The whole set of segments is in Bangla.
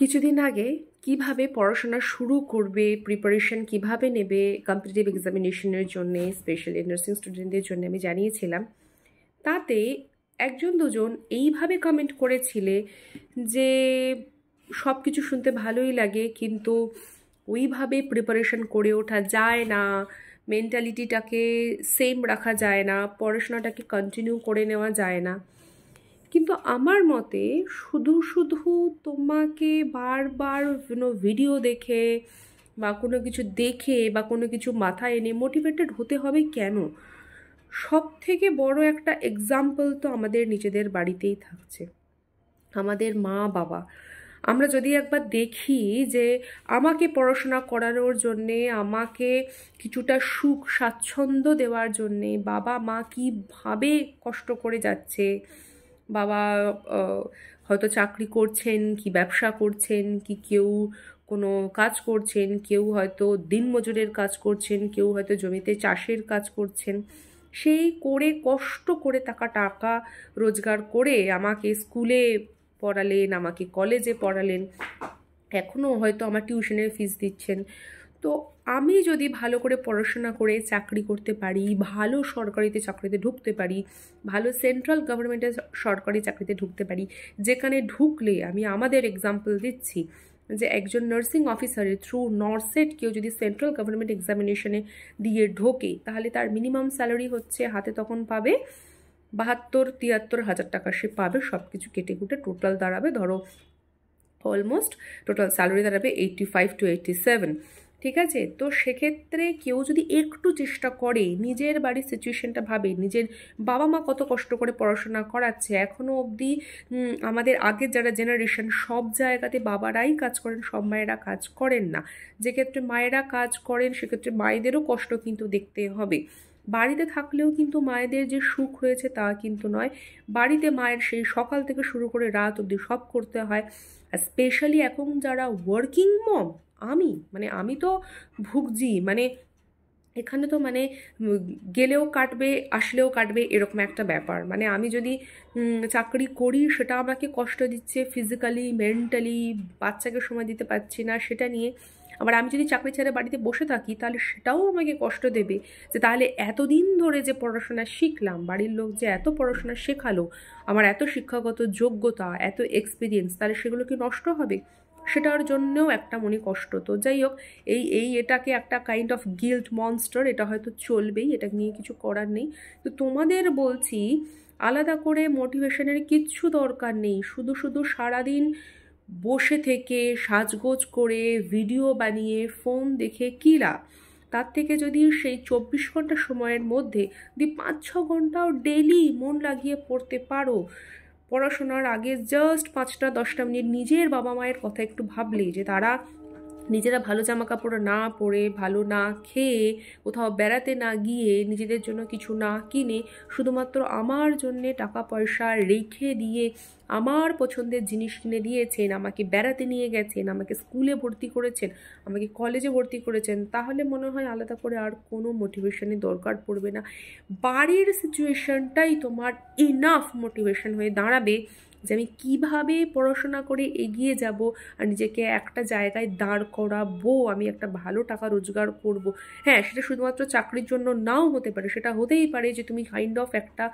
কিছুদিন আগে কিভাবে পড়াশোনা শুরু করবে প্রিপারেশন কিভাবে নেবে কম্পিটিটিভ এক্সামিনেশনের জন্য স্পেশালি নার্সিং স্টুডেন্টদের জন্য আমি জানিয়েছিলাম তাতে একজন দুজন এইভাবে কমেন্ট করেছিলে যে সব কিছু শুনতে ভালোই লাগে কিন্তু ওইভাবে প্রিপারেশন করে ওঠা যায় না মেন্টালিটিটাকে সেম রাখা যায় না পড়াশোনাটাকে কন্টিনিউ করে নেওয়া যায় না কিন্তু আমার মতে শুধু শুধু তোমাকে বারবার কোনো ভিডিও দেখে বা কোনো কিছু দেখে বা কোনো কিছু মাথায় এনে মোটিভেটেড হতে হবে কেন সব থেকে বড় একটা এক্সাম্পল তো আমাদের নিজেদের বাড়িতেই থাকছে আমাদের মা বাবা আমরা যদি একবার দেখি যে আমাকে পড়াশোনা করানোর জন্যে আমাকে কিছুটা সুখ স্বাচ্ছন্দ্য দেওয়ার জন্যে বাবা মা কীভাবে কষ্ট করে যাচ্ছে বাবা হয়তো চাকরি করছেন কি ব্যবসা করছেন কি কেউ কোনো কাজ করছেন কেউ হয়তো দিনমজুরের কাজ করছেন কেউ হয়তো জমিতে চাষের কাজ করছেন সেই করে কষ্ট করে টাকা টাকা রোজগার করে আমাকে স্কুলে পড়ালেন আমাকে কলেজে পড়ালেন এখনও হয়তো আমার টিউশনের ফিস দিচ্ছেন তো আমি যদি ভালো করে পড়াশোনা করে চাকরি করতে পারি ভালো সরকারিতে চাকরিতে ঢুকতে পারি ভালো সেন্ট্রাল গভর্নমেন্টের সরকারি চাকরিতে ঢুকতে পারি যেখানে ঢুকলে আমি আমাদের এক্সাম্পল দিচ্ছি যে একজন নার্সিং অফিসারের থ্রু নর্সেট কেউ যদি সেন্ট্রাল গভর্নমেন্ট এক্সামিনেশনে দিয়ে ঢোকে তাহলে তার মিনিমাম স্যালারি হচ্ছে হাতে তখন পাবে বাহাত্তর তিয়াত্তর হাজার টাকা সে পাবে সব কিছু কেটে কুটে টোটাল দাঁড়াবে ধরো অলমোস্ট টোটাল স্যালারি দাঁড়াবে eighty five to eighty seven ঠিক আছে তো সেক্ষেত্রে কেউ যদি একটু চেষ্টা করে নিজের বাড়ির সিচুয়েশনটা ভাবে নিজের বাবা মা কত কষ্ট করে পড়াশোনা করাচ্ছে এখনও অবধি আমাদের আগের যারা জেনারেশন সব জায়গাতে বাবারাই কাজ করেন সব মায়েরা কাজ করেন না যে ক্ষেত্রে মায়েরা কাজ করেন সেক্ষেত্রে মায়েদেরও কষ্ট কিন্তু দেখতে হবে বাড়িতে থাকলেও কিন্তু মায়েদের যে সুখ হয়েছে তা কিন্তু নয় বাড়িতে মায়ের সেই সকাল থেকে শুরু করে রাত অবধি সব করতে হয় স্পেশালি এখন যারা ওয়ার্কিং মম আমি মানে আমি তো ভুগছি মানে এখানে তো মানে গেলেও কাটবে আসলেও কাটবে এরকম একটা ব্যাপার মানে আমি যদি চাকরি করি সেটা আমাকে কষ্ট দিচ্ছে ফিজিক্যালি মেন্টালি বাচ্চাকে সময় দিতে পারছি না সেটা নিয়ে আবার আমি যদি চাকরি ছেড়ে বাড়িতে বসে থাকি তাহলে সেটাও আমাকে কষ্ট দেবে যে তাহলে এতদিন ধরে যে পড়াশোনা শিখলাম বাড়ির লোক যে এত পড়াশোনা শেখালো আমার এত শিক্ষাগত যোগ্যতা এত এক্সপিরিয়েন্স তাহলে সেগুলো কি নষ্ট হবে সেটার জন্যও একটা মনে কষ্ট তো যাই হোক এই এই এটাকে একটা কাইন্ড অফ গিল্ট মনস্টার এটা হয়তো চলবেই এটা নিয়ে কিছু করার নেই তো তোমাদের বলছি আলাদা করে মোটিভেশনের কিচ্ছু দরকার নেই শুধু শুধু সারাদিন বসে থেকে সাজগোজ করে ভিডিও বানিয়ে ফোন দেখে কিরা তার থেকে যদি সেই চব্বিশ ঘন্টা সময়ের মধ্যে যদি পাঁচ ছ ঘন্টাও ডেলি মন লাগিয়ে পড়তে পারো পড়াশোনার আগে জাস্ট পাঁচটা দশটা মিনিট নিজের বাবা মায়ের কথা একটু ভাবলে যে তারা নিজেরা ভালো জামা কাপড় না পরে ভালো না খেয়ে কোথাও বেড়াতে না গিয়ে নিজেদের জন্য কিছু না কিনে শুধুমাত্র আমার জন্যে টাকা পয়সা রেখে দিয়ে আমার পছন্দের জিনিস কিনে দিয়েছেন আমাকে বেড়াতে নিয়ে গেছেন আমাকে স্কুলে ভর্তি করেছেন আমাকে কলেজে ভর্তি করেছেন তাহলে মনে হয় আলাদা করে আর কোনো মোটিভেশনের দরকার পড়বে না বাড়ির সিচুয়েশনটাই তোমার ইনাফ মোটিভেশন হয়ে দাঁড়াবে যে আমি কিভাবে পড়াশোনা করে এগিয়ে যাব আর নিজেকে একটা জায়গায় দাঁড় করাবো আমি একটা ভালো টাকা রোজগার করব হ্যাঁ সেটা শুধুমাত্র চাকরির জন্য নাও হতে পারে সেটা হতেই পারে যে তুমি কাইন্ড অফ একটা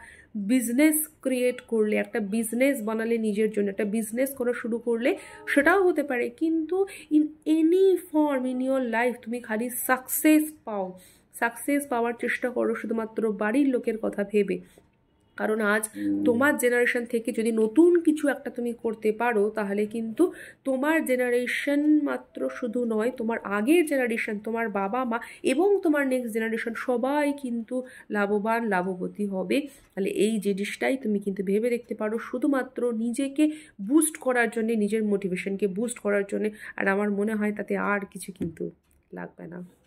বিজনেস ক্রিয়েট করলে একটা বিজনেস বানালে নিজের জন্য একটা বিজনেস করা শুরু করলে সেটাও হতে পারে কিন্তু in any form in your life তুমি খালি সাকসেস পাও সাকসেস পাওয়ার চেষ্টা করো শুধুমাত্র বাড়ির লোকের কথা ভেবে কারণ আজ তোমার জেনারেশন থেকে যদি নতুন কিছু একটা তুমি করতে পারো তাহলে কিন্তু তোমার জেনারেশন মাত্র শুধু নয় তোমার আগের জেনারেশন তোমার বাবা মা এবং তোমার নেক্সট জেনারেশন সবাই কিন্তু লাভবান লাভবতী হবে তাহলে এই জিনিসটাই তুমি কিন্তু ভেবে দেখতে পারো শুধুমাত্র নিজেকে বুস্ট করার জন্যে নিজের মোটিভেশনকে বুস্ট করার জন্যে আর আমার মনে হয় তাতে আর কিছু কিন্তু লাগবে না